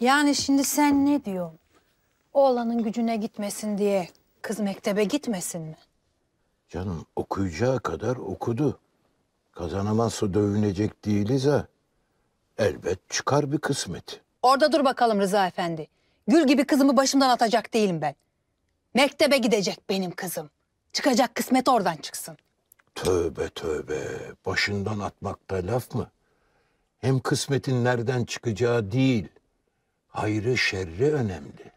Yani şimdi sen ne diyorsun? Oğlanın gücüne gitmesin diye kız mektebe gitmesin mi? Canım okuyacağı kadar okudu. Kazanamazsa dövünecek değiliz ha. Elbet çıkar bir kısmet. Orada dur bakalım Rıza Efendi. Gül gibi kızımı başımdan atacak değilim ben. Mektebe gidecek benim kızım. Çıkacak kısmet oradan çıksın. Tövbe tövbe. Başından atmakta laf mı? Hem kısmetin nereden çıkacağı değil, hayrı şerri önemli.